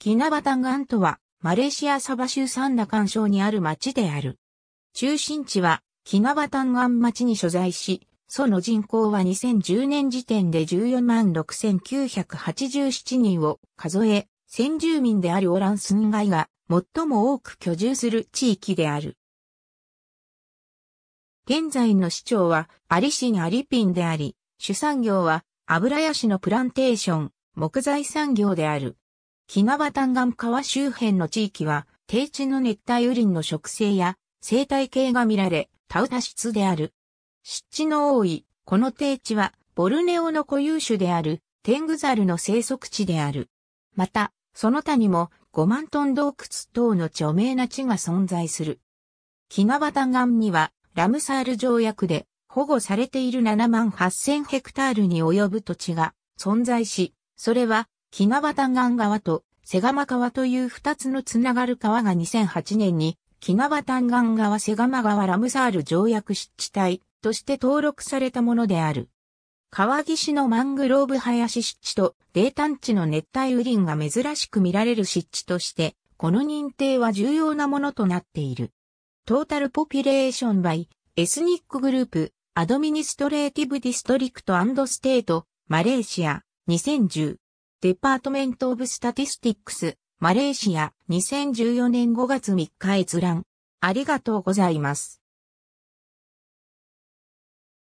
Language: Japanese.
キナバタンガンとは、マレーシアサバ州サンダカン省にある町である。中心地は、キナバタンガン町に所在し、その人口は2010年時点で14万6987人を数え、先住民であるオランスンガイが最も多く居住する地域である。現在の市長はアリシン・アリピンであり、主産業は油屋市のプランテーション、木材産業である。タンガ岸川周辺の地域は、低地の熱帯雨林の植生や生態系が見られ、タウタ質である。湿地の多い、この低地は、ボルネオの固有種である、テングザルの生息地である。また、その他にも5万トン洞窟等の著名な地が存在する。キタンガンには、ラムサール条約で保護されている7万8000ヘクタールに及ぶ土地が存在し、それは木川単岸川と瀬釜川という二つのつながる川が2008年に木川単岸川瀬釜川ラムサール条約湿地帯として登録されたものである。川岸のマングローブ林湿地と泥炭地の熱帯雨林が珍しく見られる湿地として、この認定は重要なものとなっている。トータルポピュレーションバイエスニックグループアドミニストレーティブディストリクトステートマレーシア2010デパートメント・オブ・スタティスティックス、マレーシア、2014年5月3日閲覧。ありがとうございます。